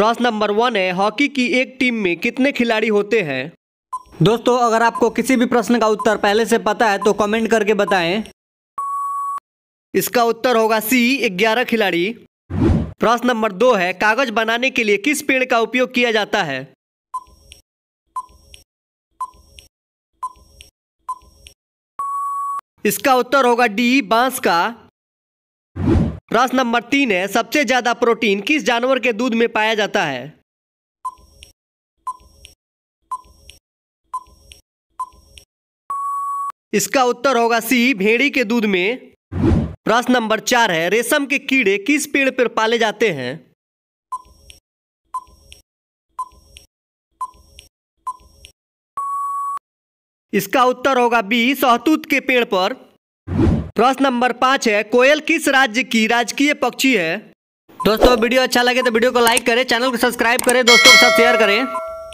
प्रश्न number one है hockey की एक टीम में कितने खिलाड़ी होते हैं दोस्तों अगर आपको किसी भी प्रश्न का उत्तर पहले से पता है तो कमेंट करके बताएं इसका उत्तर होगा सी ग्यारह खिलाड़ी प्रश्न नंबर दो है कागज बनाने के लिए किस पेड़ का उपयोग किया जाता है इसका उत्तर होगा डी बांस का प्रश्न नंबर तीन है सबसे ज्यादा प्रोटीन किस जानवर के दूध में पाया जाता है इसका उत्तर होगा सी भेड़ी के दूध में प्रश्न नंबर चार है रेशम के कीड़े किस पेड़ पर पाले जाते हैं इसका उत्तर होगा बी सहतूत के पेड़ पर प्रश्न नंबर पाँच है कोयल किस राज्य की राजकीय पक्षी है दोस्तों वीडियो अच्छा लगे तो वीडियो को लाइक करें चैनल को सब्सक्राइब करें दोस्तों के साथ शेयर करें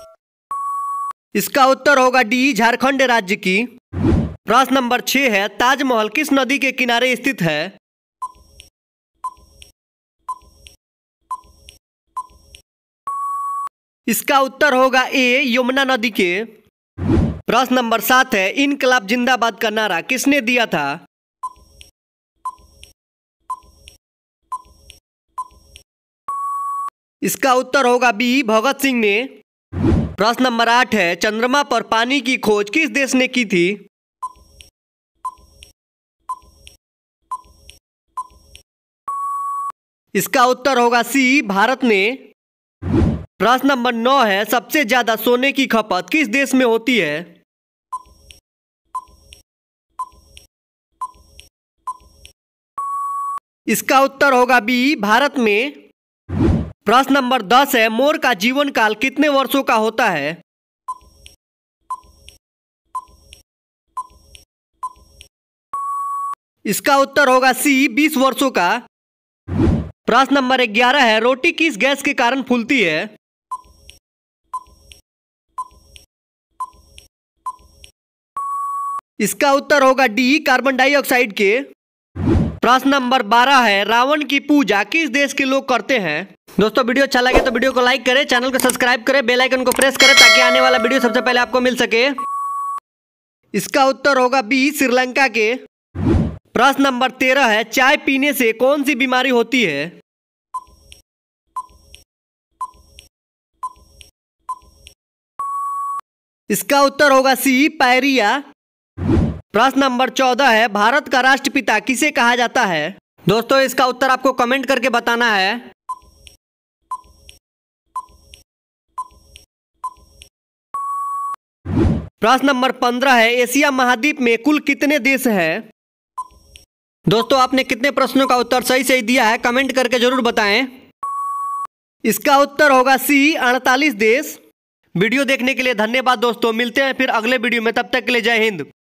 इसका उत्तर होगा डी झारखंड राज्य की प्रश्न नंबर छह है ताजमहल किस नदी के किनारे स्थित है इसका उत्तर होगा ए यमुना नदी के प्रश्न नंबर सात है इनकलाब जिंदाबाद का नारा किसने दिया था इसका उत्तर होगा बी भगत सिंह ने प्रश्न नंबर आठ है चंद्रमा पर पानी की खोज किस देश ने की थी इसका उत्तर होगा सी भारत ने प्रश्न नंबर नौ है सबसे ज्यादा सोने की खपत किस देश में होती है इसका उत्तर होगा बी भारत में प्रश्न नंबर दस है मोर का जीवन काल कितने वर्षों का होता है इसका उत्तर होगा सी बीस वर्षों का प्रश्न नंबर ग्यारह है रोटी किस गैस के कारण फूलती है इसका उत्तर होगा डी कार्बन डाइऑक्साइड के प्रश्न नंबर बारह है रावण की पूजा किस देश के लोग करते हैं दोस्तों वीडियो अच्छा लगे तो वीडियो को लाइक करें चैनल को सब्सक्राइब करें बेल आइकन को प्रेस करें ताकि आने वाला वीडियो सबसे पहले आपको मिल सके इसका उत्तर होगा बी श्रीलंका के प्रश्न नंबर तेरह है चाय पीने से कौन सी बीमारी होती है इसका उत्तर होगा सी पायरिया प्रश्न नंबर चौदह है भारत का राष्ट्रपिता किसे कहा जाता है दोस्तों इसका उत्तर आपको कमेंट करके बताना है प्रश्न नंबर पंद्रह है एशिया महाद्वीप में कुल कितने देश हैं दोस्तों आपने कितने प्रश्नों का उत्तर सही सही दिया है कमेंट करके जरूर बताएं इसका उत्तर होगा सी अड़तालीस देश वीडियो देखने के लिए धन्यवाद दोस्तों मिलते हैं फिर अगले वीडियो में तब तक के लिए जय हिंद